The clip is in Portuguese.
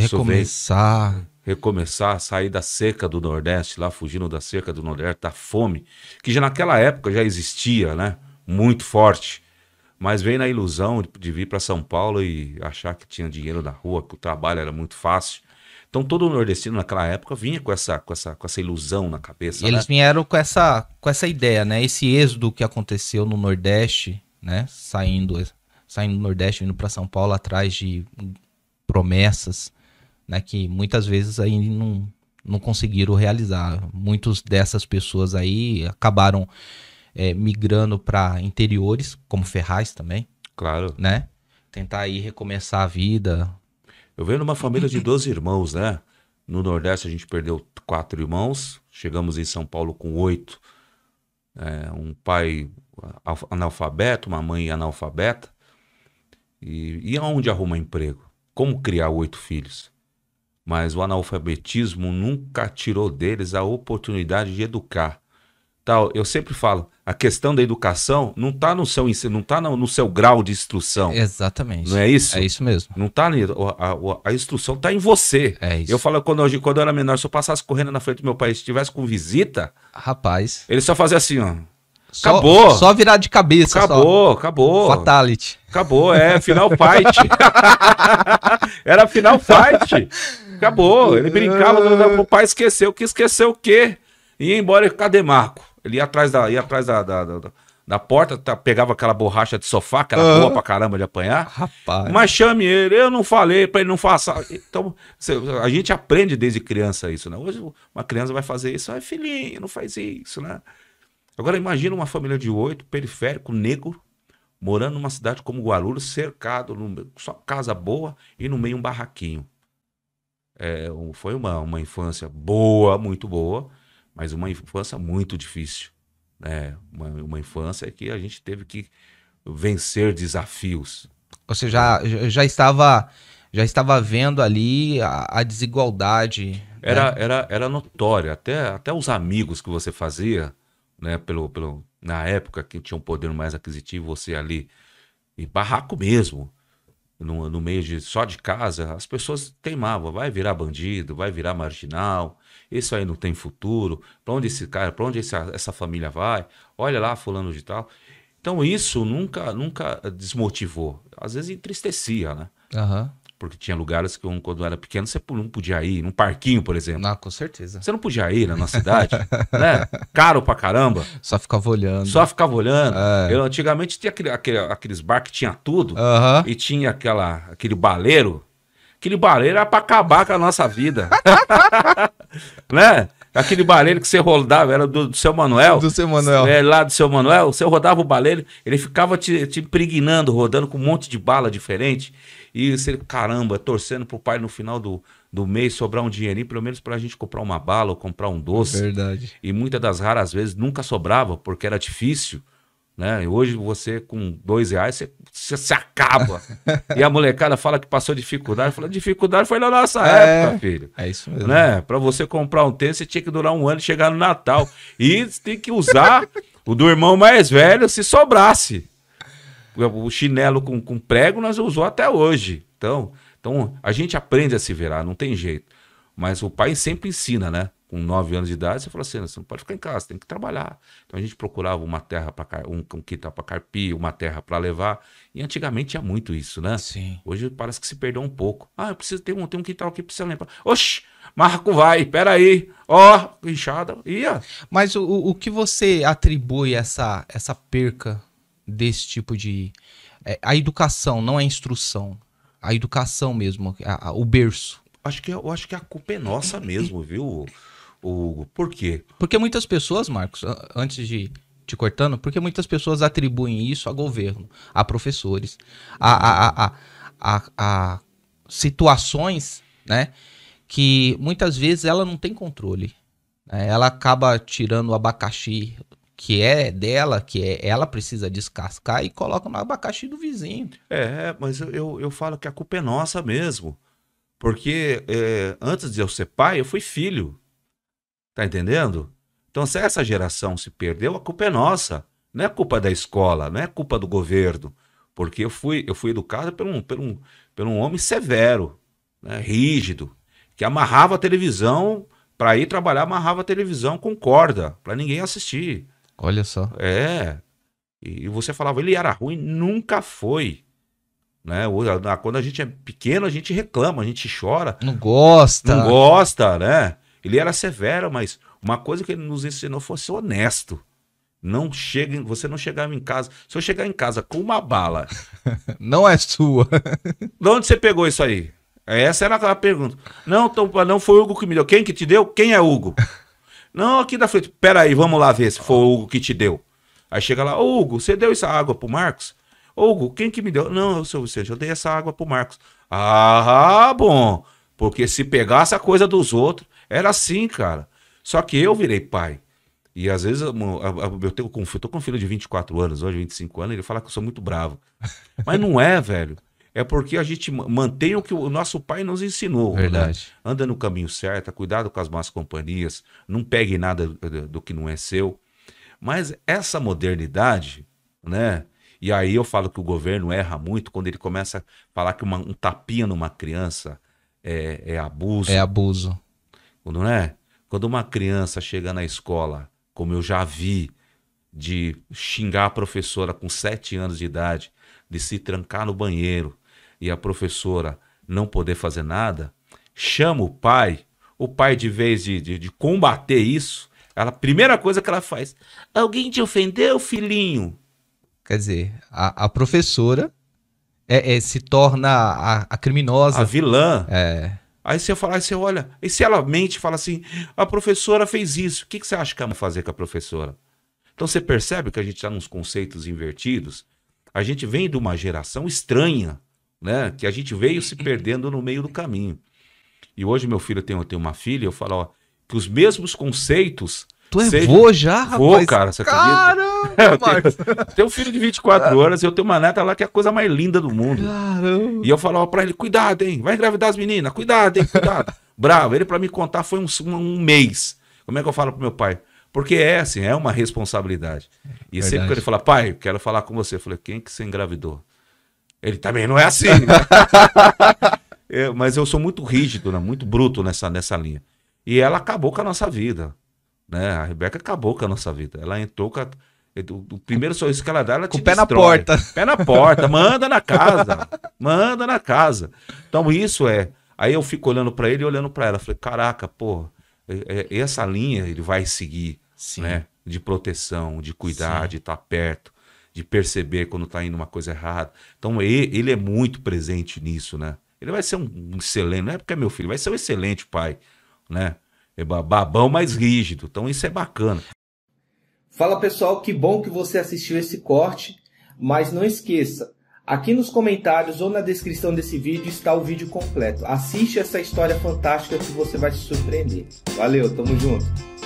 Recomeçar. recomeçar, sair da seca do Nordeste, lá fugindo da seca do Nordeste, da fome, que já naquela época já existia, né? Muito forte. Mas veio na ilusão de vir para São Paulo e achar que tinha dinheiro na rua, que o trabalho era muito fácil. Então todo o nordestino naquela época vinha com essa, com essa, com essa ilusão na cabeça. E né? eles vieram com essa, com essa ideia, né? Esse êxodo que aconteceu no Nordeste, né? Saindo, saindo do Nordeste, indo para São Paulo atrás de promessas, né, que muitas vezes aí não, não conseguiram realizar. Muitas dessas pessoas aí acabaram é, migrando para interiores, como Ferraz também. Claro. Né? Tentar aí recomeçar a vida. Eu venho numa família de 12 irmãos, né? No Nordeste a gente perdeu quatro irmãos, chegamos em São Paulo com oito. É, um pai analfabeto, uma mãe analfabeta. E, e aonde arruma emprego? Como criar oito filhos? mas o analfabetismo nunca tirou deles a oportunidade de educar. Tal, eu sempre falo, a questão da educação não está no seu não está no, no, seu grau de instrução. Exatamente. Não é isso? É isso mesmo. Não está a, a, a, instrução está em você. É isso. Eu falo quando eu quando eu era menor, se eu passasse correndo na frente do meu pai, se estivesse com visita, rapaz, ele só fazia assim, ó. Só, acabou. Só virar de cabeça. Acabou, só. acabou. Fatality. Acabou, é, final fight. era final fight. Acabou. Ele brincava, o ah. pai esqueceu. Que esqueceu o quê? Ia embora, cadê Marco? Ele ia atrás da, ia atrás da, da, da, da porta, tá, pegava aquela borracha de sofá, que era ah. boa pra caramba de apanhar. Rapaz. Mas chame ele, eu não falei pra ele não faça. Então, a gente aprende desde criança isso, né? Hoje uma criança vai fazer isso, é filhinho, não faz isso, né? Agora imagina uma família de oito, periférico, negro, morando numa cidade como Guarulhos, cercado, numa só casa boa e no meio um barraquinho. É, foi uma, uma infância boa, muito boa, mas uma infância muito difícil. Né? Uma, uma infância que a gente teve que vencer desafios. Você já, já estava já estava vendo ali a, a desigualdade. Era, né? era, era notória. Até, até os amigos que você fazia, né, pelo, pelo, na época que tinha um poder mais aquisitivo, você ali, e barraco mesmo no, no meio de só de casa, as pessoas teimavam, vai virar bandido, vai virar marginal, isso aí não tem futuro, para onde esse cara, para onde essa, essa família vai? Olha lá fulano de tal. Então isso nunca nunca desmotivou, às vezes entristecia, né? Uhum. Porque tinha lugares que quando era pequeno você não podia ir, num parquinho, por exemplo. Não, ah, com certeza. Você não podia ir na nossa cidade, né? Caro pra caramba. Só ficava olhando. Só ficava olhando. É. Eu, antigamente tinha aquele, aquele, aqueles bar que tinha tudo e tinha aquela, aquele baleiro. Aquele baleiro era pra acabar com a nossa vida. né? Aquele baleiro que você rodava, era do, do seu Manuel. Do seu Manuel. É, lá do seu Manuel. Você rodava o baleiro, ele ficava te, te impregnando, rodando com um monte de bala diferente. E você, caramba, torcendo pro pai no final do, do mês sobrar um dinheirinho, pelo menos pra gente comprar uma bala ou comprar um doce. Verdade. E muitas das raras vezes nunca sobrava, porque era difícil. Né? Hoje você, com dois reais, você, você se acaba. e a molecada fala que passou dificuldade. Fala, dificuldade foi na nossa é, época, filho. É isso mesmo. Né? Para você comprar um tênis, você tinha que durar um ano e chegar no Natal. E tem que usar o do irmão mais velho se sobrasse. O chinelo com, com prego nós usou até hoje. Então, então, a gente aprende a se virar, não tem jeito. Mas o pai sempre ensina, né? com 9 anos de idade, você falou assim, você não pode ficar em casa, tem que trabalhar. Então a gente procurava uma terra para um, um quintal para carpir, uma terra para levar. E antigamente tinha muito isso, né? Sim. Hoje parece que se perdeu um pouco. Ah, eu preciso ter um, tem um quintal aqui precisa lembrar. Oxi, Marco vai, peraí. Ó, oh, inchada, ia. Mas o, o que você atribui essa, essa perca desse tipo de. É, a educação, não a instrução. A educação mesmo, a, a, o berço. Acho que, eu acho que a culpa é nossa mesmo, viu? Hugo. Por quê? Porque muitas pessoas, Marcos, antes de te cortando, porque muitas pessoas atribuem isso a governo, a professores, a, a, a, a, a situações, né? Que muitas vezes ela não tem controle. Né? Ela acaba tirando o abacaxi que é dela, que é, ela precisa descascar e coloca no abacaxi do vizinho. É, mas eu, eu falo que a culpa é nossa mesmo. Porque é, antes de eu ser pai, eu fui filho. Tá entendendo? Então, se essa geração se perdeu, a culpa é nossa. Não é culpa da escola, não é culpa do governo. Porque eu fui, eu fui educado por um, por um, por um homem severo, né, rígido, que amarrava a televisão para ir trabalhar, amarrava a televisão com corda, para ninguém assistir. Olha só. É. E você falava, ele era ruim, nunca foi. Né? Quando a gente é pequeno, a gente reclama, a gente chora. Não gosta. Não gosta, né? Ele era severo, mas uma coisa que ele nos ensinou foi ser honesto. Não chega, você não chegava em casa. Se eu chegar em casa com uma bala, não é sua. de onde você pegou isso aí? Essa era a pergunta. Não, tô, então, não foi o Hugo que me deu. Quem que te deu? Quem é Hugo? não, aqui da frente. Pera aí, vamos lá ver se foi o Hugo que te deu. Aí chega lá, ô Hugo, você deu essa água pro Marcos? Ô, Hugo, quem que me deu? Não, eu sou eu dei essa água pro Marcos. Ah, bom. Porque se pegar essa coisa dos outros, era assim, cara. Só que eu virei pai. E às vezes eu, eu, tenho, eu tô com um filho de 24 anos, hoje 25 anos, ele fala que eu sou muito bravo. Mas não é, velho. É porque a gente mantém o que o nosso pai nos ensinou. Né? Verdade. Né? Anda no caminho certo, cuidado com as más companhias, não pegue nada do, que não é seu. Mas essa modernidade, né? E aí eu falo que o governo erra muito quando ele começa a falar que uma, um tapinha numa criança é, é abuso. É abuso. Quando, né? Quando uma criança chega na escola, como eu já vi, de xingar a professora com sete anos de idade, de se trancar no banheiro e a professora não poder fazer nada, chama o pai, o pai de vez de, de, de combater isso, ela, a primeira coisa que ela faz, alguém te ofendeu, filhinho? Quer dizer, a, a professora é, é, se torna a, a criminosa. A vilã. É. Aí você fala, aí você olha, e se ela mente fala assim, a professora fez isso, o que, que você acha que ela vai fazer com a professora? Então você percebe que a gente está nos conceitos invertidos. A gente vem de uma geração estranha, né? Que a gente veio se perdendo no meio do caminho. E hoje meu filho tem, tem uma filha, eu falo ó, que os mesmos conceitos Tu é Seja... vô já, rapaz? Vô, cara, você Caramba, acredita? Caramba, tenho, tenho um filho de 24 horas e ah. eu tenho uma neta lá que é a coisa mais linda do mundo. Caramba. E eu falava pra ele, cuidado, hein? Vai engravidar as meninas, cuidado, hein? Cuidado. Bravo. Ele pra me contar foi um, um mês. Como é que eu falo pro meu pai? Porque é assim, é uma responsabilidade. E Verdade. sempre que ele fala, pai, quero falar com você. Eu falei, quem que você engravidou? Ele também não é assim. é, mas eu sou muito rígido, né? muito bruto nessa, nessa linha. E ela acabou com a nossa vida. Né? A Rebeca acabou com a nossa vida. Ela entrou com a... O primeiro sorriso que ela dá, ela Com te pé destrói. na porta. Pé na porta, manda na casa. manda na casa. Então isso é. Aí eu fico olhando para ele e olhando para ela. Falei, caraca, pô, essa linha ele vai seguir, Sim. né? De proteção, de cuidar, Sim. de estar tá perto, de perceber quando tá indo uma coisa errada. Então ele é muito presente nisso, né? Ele vai ser um excelente, não é porque é meu filho, vai ser um excelente pai, né? É babão mais rígido. Então isso é bacana. Fala pessoal, que bom que você assistiu esse corte, mas não esqueça, aqui nos comentários ou na descrição desse vídeo está o vídeo completo. Assiste essa história fantástica que você vai se surpreender. Valeu, tamo junto.